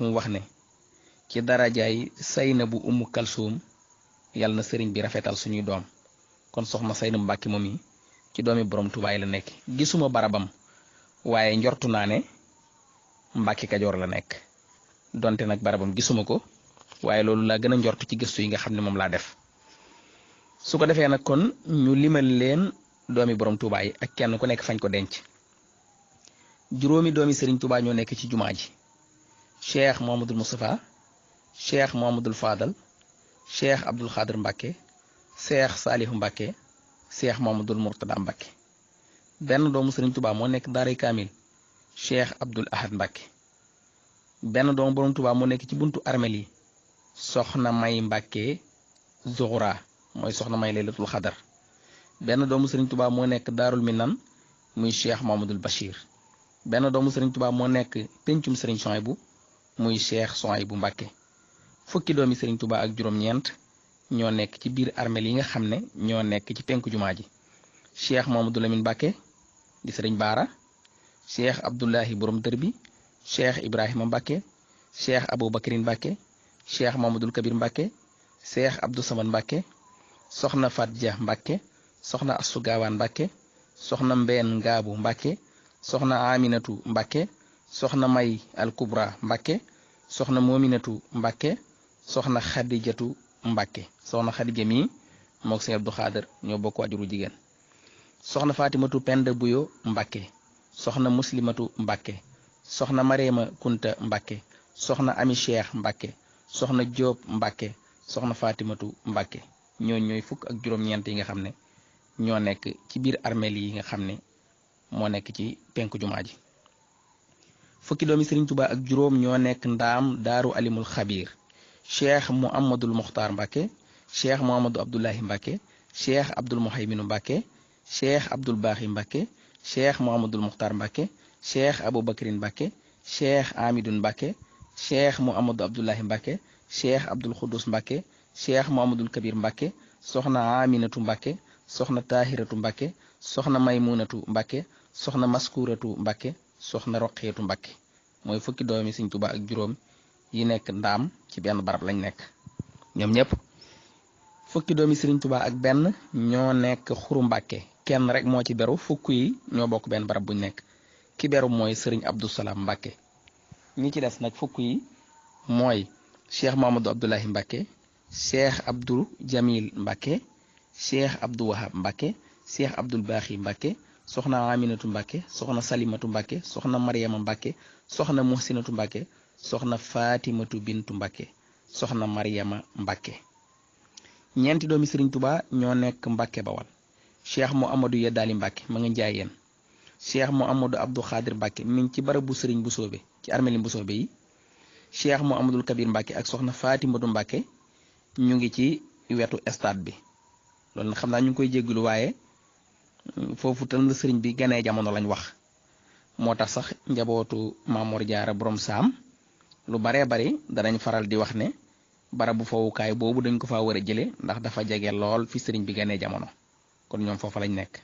mu wax ne ci darajaay sayna bu umu kalsuum yàlla na sëriñ bi rafetal suñuy doom kon soxna sayna mbàkki moom yi ci doomi borom tubaay la nekk gisuma barabam waaye njortu naa ne mbàkki kajoor la nekk donte nag barabam gisuma ko waaye loolu laa gën a ci gëstu yi nga xam ne moom laa def su ko defee nag kon ñu limal leen doomi borom tubaay ak kenn ku nekk fañ ko denc juróomi doomi sëriñ tubaa ñoo nekk ci jumaa ji cheikh Mohamadul Moustapha cheikh Mohamadul Fadal cheikh Abdul Khader Mbake, cheikh Salih Mbake, cheikh Mohamadul Mourtada Mbacke benn doomu Serigne Touba moo nekk daaray Kaamil cheikh Abdoul Ahad Mbake. benn doomu borom Touba moo nekk ci buntu armel yi soxna May Mbacke Zuhra mooy soxna May Laylatul Xadar benn Touba moo nekk Daarul Minan muy cheikh Mohamadul Bachir benn doomu Serigne Touba Monek nekk Srin Serigne muy Cheikh bu Mbacké fukki doomi Serigne tubaa ak juróom-ñeent ñoo nekk ci biir armeel yi nga xam ne ñoo nekk ci penk jumaa ji Cheikh Mamadou Lamine Mbacké di Serigne Baara Cheikh Abdoulahi Borom Dër bi Cheikh Ibrahima Mbacké Cheikh Aboubacrine Mbacké Cheikh du Kabir Mbacké Cheikh Abdou Samad Mbacké soxna Fatja Mbacké soxna Assou Gawane Mbacké soxna Mbeen Ngaabu Mbacké soxna Aminatu Mbacké soxna may alkubra Mbacke soxna moominatu Mbacke soxna xadijatu Mbacke soxna xadija mi moog sëñ Abdou Khader ñoo bokk waajuru jigéen soxna fatimatu penda buyo Mbacke soxna muslimatu Mbacke soxna mareema kunta Mbacke soxna ami cheikh Mbacke soxna Diop Mbacke soxna fatimatu Mbacke ñoo ñooy fukk ak juróom-ñeent yi nga xam ne ñoo nekk ci biir armeel yi nga xam ne moo nekk ci penku jumaa ji fukki doomi Serigne tubaa ak juróom ñoo nekk ndaam daaru alimul xabiir cheikh Muhammadul Muxtaar Mbacke cheikh Muhammadu Abdullahi Mbacke cheikh Abdul Muhayminu Mbacke cheikh Abdul Baaxi Mbacke cheikh Muhammadul Muxtaar Mbacke cheikh Aboubacrin Mbacke cheikh Amidun cheikh Muhammadu Abdullahi Mbacke cheikh Abdul Xudus Mbacke cheikh Muhammadul Kabir Mbacke soxna Aminatu Mbacke soxna Tahiratu Mbacke soxna Maymunatu Mbacke soxna Maskuratu Mbacke soxna roxetu mbacke moy fukki doomi seigne tuba ak juróom yi nek ndam ci ben barab lañ nek ñom ñep fukki doomi seigne tuba ak ben ño nek xuru mbacke kenn rek mo ci beru fukk yi ño bok ben barab buñ nek ki beru moy seigne abdou salam mbacke ñi ci dess nak fukk yi moy cheikh mamadou mbacke cheikh abdou jamil mbacke cheikh abdou wahab mbacke cheikh abdul baaxi mbacke soxna aminatu mbake soxna salimatu mbake soxna maryama mbake soxna muhsinatu mbake soxna fatimatu bintu mbake soxna maryama mbake ñenti domi serigne touba ño nek mbake bawal cheikh mu yedali mbake bake ma nga njaay yeen cheikh mu abdou khadir mbake mi ngi ci barabu serigne bu sobe ci armeli bu sobe yi cheikh mu kabir mbake ak soxna fatimatu mbake ñu ngi ci wetu stade bi loolu na ñu koy jéggul foofu tan la sëriñ bi ganee jamono lañ wax moo tax sax njabootu Maamoor Jaara borom saam lu baree bari danañ faral di wax ne barabu fowukaay boobu dañ ko faa war a jëlee ndax dafa jege lool fi sëriñ bi ganee jamono kon ñoom foofa lañ nekk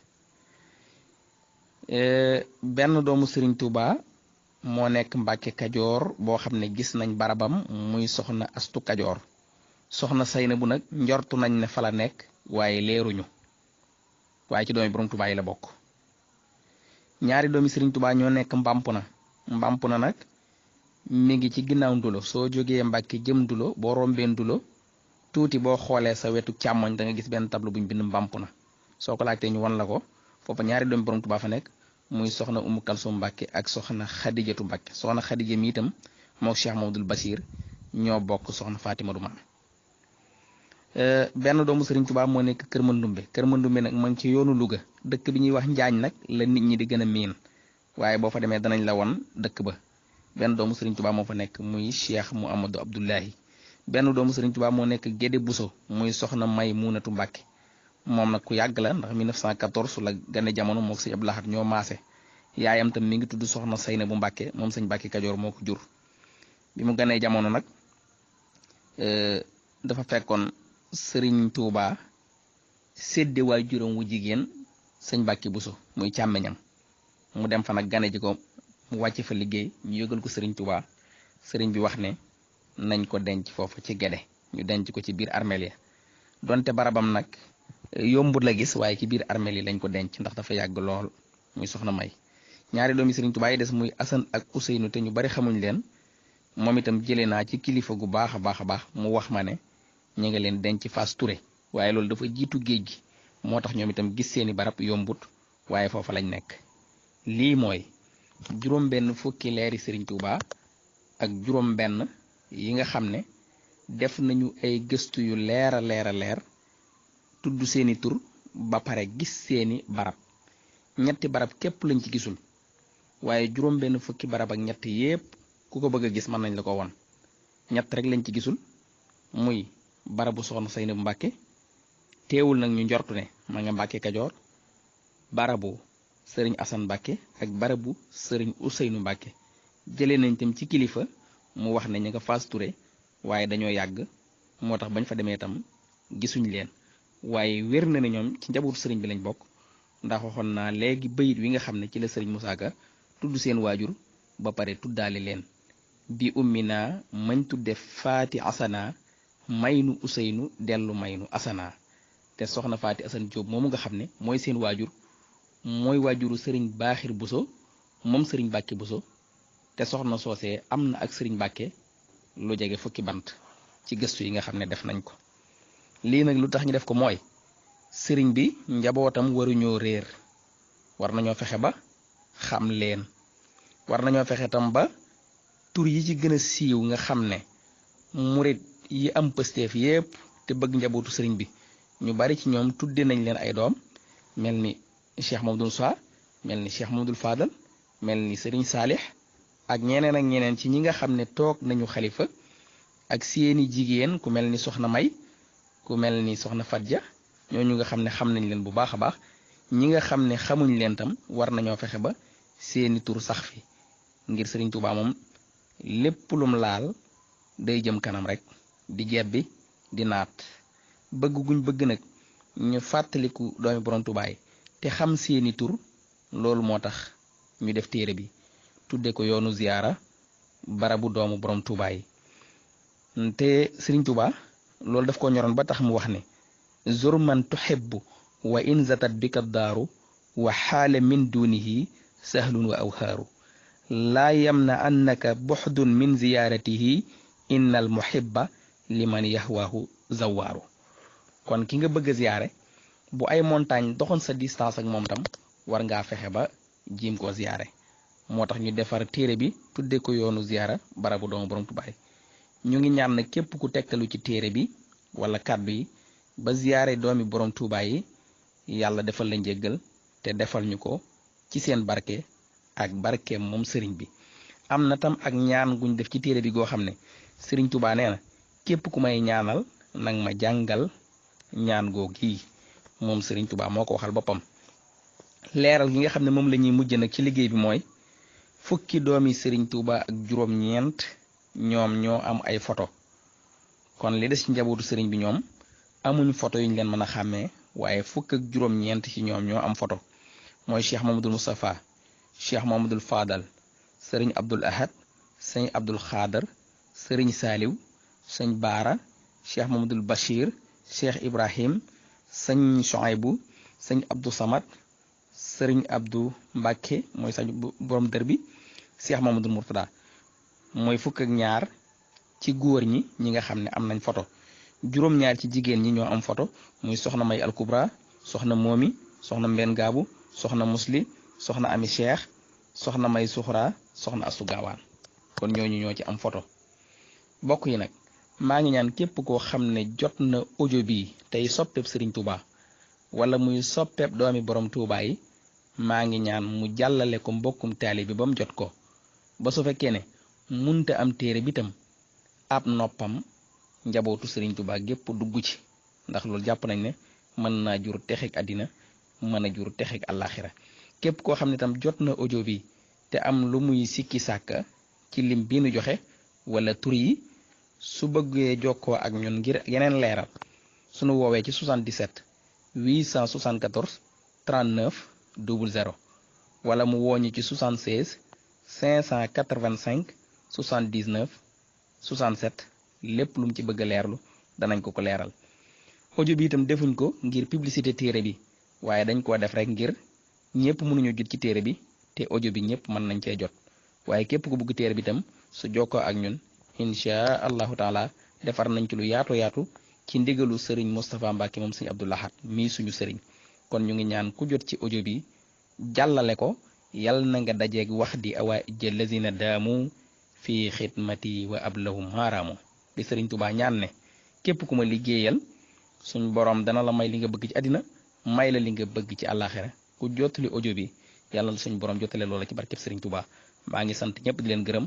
euh, benn doomu sëriñ Tuuba moo nekk Mbàkke Kajoor boo xam ne gis nañ barabam muy soxna Astu Kajoor soxna Sayna bu nag njortu nañ ne fa la nekk waaye leeruñu waaye ci doomi borom Tuubaa yi la bokk ñaari doomi Sëriñ Tuubaa ñoo nekk na Mbampuna na nag mu ngi ci ginnaaw Ndulo soo jógee Mbàkke jëm Ndulo boo rombee Ndulo tuuti boo xoolee sa wetu càmmoñ da gis benn tableau bu ñu bind na soo ko laajtee ñu wan la ko foofa ñaari doomi borom Tuubaa fa nekk muy soxna Umu Kalsum Mbàkke ak soxna Xadijatu Mbàkke soxna Xadija mi itam mook Cheikh Mamadul Basir ñoo bokk soxna Fatima du maam Euh, benn doomu Serigne Touba moo nekk Kër Mandoumbe Kër Mandoumbe nag ma ngi ci yoonu Louga dëkk bi ñuy wax Njaañ nag la nit ñi di gën a miin waaye boo fa demee danañ la won dëkk ba benn doomu Serigne Touba moo fa nekk muy Cheikh Mouhamadou Abdoulahi benn doomu Serigne Touba moo nekk Gédé Bousso muy Soxna May Muunatu Mbàkke moom nag ku yàgg la ndax mi 1914 la gane jamono moog sëñ Abdou Lahad ñoo maase yaayam tam mi ngi tudd Soxna Sayna bu Mbàkke moom sëñ Mbàkke Kajoor moo ko jur mu ganee jamono nag euh, sëriñ tuubaa sédde waa juróom wu jigéen sëñ Bàkki Buso muy càmmeñam mu dem fa nag gane ko mu wàcc fa liggéey ñu yëgal ko sëriñ Tuuba sëriñ bi wax ne nañ ko denc foofu ci gede ñu denc ko ci biir armeel ya donte barabam nag yombut la gis waaye ci biir armeel yi lañ ko denc ndax dafa yàgg lool muy soxna May ñaari doomi sëriñ Tuuba yi des muy Asan ak Useynu te ñu bari xamuñ leen moom itam jëlee naa ci kilifa gu baax a baax a baax mu wax ma ne ñi nga leen denc fas touré waye lolou dafa jitu geej gi motax ñom itam gis seeni barap yombut waye fofu lañ nek li moy juroom ben fukki leeri serigne touba ak juroom ben yi nga xamne def nañu ay yu lera a leer tuddu seeni tur ba pare gis seeni barap ñetti barap kep lañ ci gisul waye juroom ben fukki barap ak ñetti yépp ku ko bëgg gis man nañ la ko won ñett rek lañ ci gisul muy barabu soxna Saynabu Mbàkke teewul nag ñu njortu ne ma nga Mbàkke Kajoor barabu sëriñ Asan Mbàkke ak barabu sëriñ Useynu Mbàkke jëlee nañ tam ci kilifa mu wax na ñu nga Faas Ture waaye dañoo yàgg moo tax bañ fa demee tam gisuñ leen waaye wér na ne ñoom ci njabootu sëriñ bi lañ bokk ndax waxoon naa léegi bayit wi nga xam ne ci la sëriñ Musaa Ka tudd seen waajur ba pare tuddaale leen bi ummi naa mañ tudde faati asanaa maynu useynu dellu maynu asana te soxna faati asan jóob moomu nga xam ne mooy seen waajur mooy waajuru sëriñ baaxir buso moom sëriñ bàkke buso te soxna soose am na ak sëriñ bàkke lu jege fukki bant ci gëstu yi nga xam ne def nañ ko lii nag lu tax ñu def ko mooy sëriñ bi njabootam waruñoo réer war nañoo fexe ba xam leen war nañoo fexe tam ba tur yi ci gën a siiw nga xam ne murit yi am pësteef yépp te bëgg njabootu sëriñ bi ñu bari ci ñoom tuddé nañ leen ay doom melni cheikh mamadou sa melni cheikh mamadou fadal melni sëriñ salih ak ñeneen ak ñeneen ci ñi nga xamné tok nañu khalifa ak seeni jigéen ku melni soxna may ku melni soxna fadja ñu nga xamné xam nañ leen bu baaxa baax ñi nga xamné xamuñ leen tam war nañu fexé ba seeni tour sax fi ngir sëriñ touba mom lepp lum laal day jëm kanam rek di bi di naat bëgg guñ bëgg nag ñu fàttaliku doomi borom Tuubaa te xam seeni tur loolu moo tax ñu def téere bi tuddee ko yoonu ziyaara barabu doomu borom tubaay te Sëriñ Tuubaa loolu daf ko ñoroon ba tax mu wax ne zur man tuhibbu wa in bi bika daaru wa xaale min dunihi sahlun wa awhaaru laa yamna annaka buxdun min ziyaaratihi inna al muhibba li man yaxwaahu zawaaru kon ki nga bëgg a ziyaare bu ay montagne doxoon sa distance ak moom tam war ngaa fexe ba jiim ko ziyaare moo tax ñu defar téere bi tudde ko yoonu ziyaara barabu doomu borom tubaay ñu ngi ñaan na képp ku tekkalu ci téere bi wala kàddu yi ba ziyaare doomi borom tuubaay yi yàlla defal la njéggal te defal ñu ko ci seen barke ak barkeem moom sëriñ bi am na tam ak ñaan guñ def ci téere bi goo xam ne sëriñ Tuubaa nee na képp ku may ñaanal nag ma jàngal ñaan googu kii moom sëriñ Touba moo ko waxal boppam leeral gi nga xam ne moom lañuy mujj nag ci liggéey bi mooy fukki doomi sëriñ Touba ak juróom-ñeent ñoom ñoo am ay photo kon li des ci njabootu sëriñ bi ñoom amuñ photo yu ñu leen mën a xàmmee waaye fukk ak juróom-ñeent ci ñoom ñoo am photo mooy Cheikh Mamadou Moustapha Cheikh Mamadou Fadal Serigne Abdoul Ahad Serigne Abdoul Khader sëriñ saaliw sëñ Baara cheikh Mamadul Bachir cheikh Ibrahim sëñ Chouaibou sëñ Abdou Samad sëriñ Abdou Mbacke mooy sañ borom dër bi cheikh Mamadul Mourtada mooy fukk ak ñaar ci góor ñi ñi nga xam ne am nañ foto juróom-ñaar ci jigéen ñi ñoo am photo muy soxna May Alkubra soxna Momi soxna Mbenn Gaabu soxna mosli soxna Ami Cheikh soxna May Suxra soxna Astu Gaawaan kon ñooñu ñoo ci am photo bokk yi nag. maa ngi ñaan képp koo xam ne jot na ojo bii tey soppeeb sëriñ Touba wala muy soppeeb doomi borom Touba yi maa ngi ñaan mu jàllale ko mbokkum taali bi ba mu jot ko ba su fekkee ne munta am téere bi tam ab noppam njabootu sëriñ Touba gépp dugg ci ndax loolu jàpp nañ ne mën naa jur texeeg àddina mën a jur texeeg àllaaxira képp koo xam ne tam jot na audio bi te am lu muy sikki sàkka ci lim bii nu joxe walla turi yi. su bëggee jokkoo ak ñun ngir yeneen leeral sunu woowee ci 77 874 39 00 wala mu wooñu ci 76 585 79 67 lépp lum ci bëgg a leerlu danañ ko ko leeral ojo bi itam defuñ ko ngir publicité téere bi waaye dañ koo def rek ngir ñëpp mënuñu jot ci téere bi te ojo bi ñëpp mën nañ cee jot waaye képp ku bëgg téere bi itam su jokkoo ak ñun insha Allah taala defar nañ ci lu yaatu yaatu ci ndigalu mustapha mbake mom serigne sëriñ Abdoulahat mi suñu serigne kon ñu ngi ñaan ku jot ci audio bi jallale ko yal na nga ak wax di awa ijja lazina fi khidmati wa ablahum haram bi serigne Touba ñaan ne kep kuma liggeyal suñ borom dana la may li nga bëgg ci adina may la li nga bëgg ci àllaaxira ku jottali audio bi yalla suñ borom jotale loola ci barke serigne Touba ba nga sant ñep di len gërëm